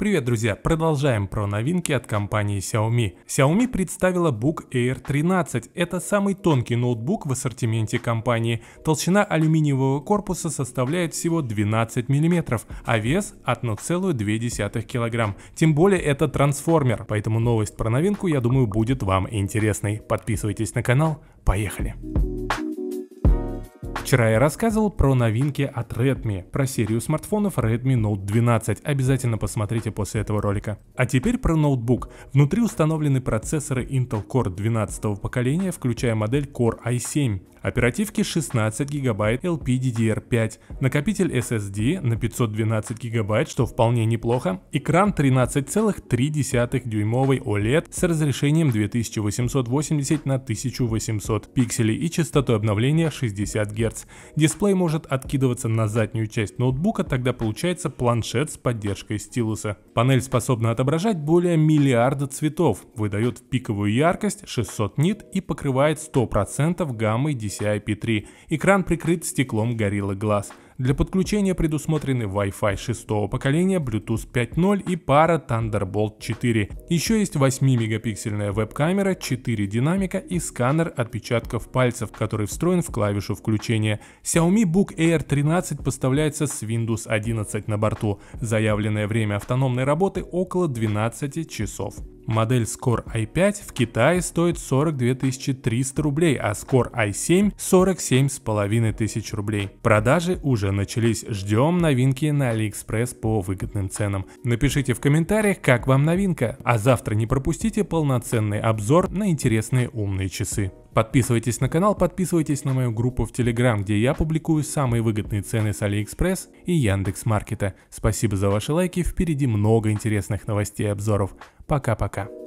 Привет, друзья! Продолжаем про новинки от компании Xiaomi. Xiaomi представила Book Air 13. Это самый тонкий ноутбук в ассортименте компании. Толщина алюминиевого корпуса составляет всего 12 мм, а вес 1,2 кг. Тем более это трансформер, поэтому новость про новинку, я думаю, будет вам интересной. Подписывайтесь на канал, поехали! Поехали! Вчера я рассказывал про новинки от Redmi, про серию смартфонов Redmi Note 12, обязательно посмотрите после этого ролика. А теперь про ноутбук. Внутри установлены процессоры Intel Core 12 поколения, включая модель Core i7 оперативки 16 гигабайт LPDDR5, накопитель SSD на 512 гигабайт, что вполне неплохо, экран 13,3 дюймовый OLED с разрешением 2880 на 1800 пикселей и частотой обновления 60 Гц. Дисплей может откидываться на заднюю часть ноутбука, тогда получается планшет с поддержкой стилуса. Панель способна отображать более миллиарда цветов, выдает в пиковую яркость 600 нит и покрывает 100% гаммой 10 PCI P3. Экран прикрыт стеклом Gorilla Glass. Для подключения предусмотрены Wi-Fi 6 поколения, Bluetooth 5.0 и пара Thunderbolt 4. Еще есть 8-мегапиксельная веб-камера, 4 динамика и сканер отпечатков пальцев, который встроен в клавишу включения. Xiaomi Book Air 13 поставляется с Windows 11 на борту. Заявленное время автономной работы около 12 часов. Модель Score i5 в Китае стоит 42 300 рублей, а Score i7 47 тысяч рублей. Продажи уже начались, ждем новинки на AliExpress по выгодным ценам. Напишите в комментариях, как вам новинка, а завтра не пропустите полноценный обзор на интересные умные часы. Подписывайтесь на канал, подписывайтесь на мою группу в Телеграм, где я публикую самые выгодные цены с Алиэкспресс и Яндекс Маркета. Спасибо за ваши лайки, впереди много интересных новостей и обзоров. Пока-пока.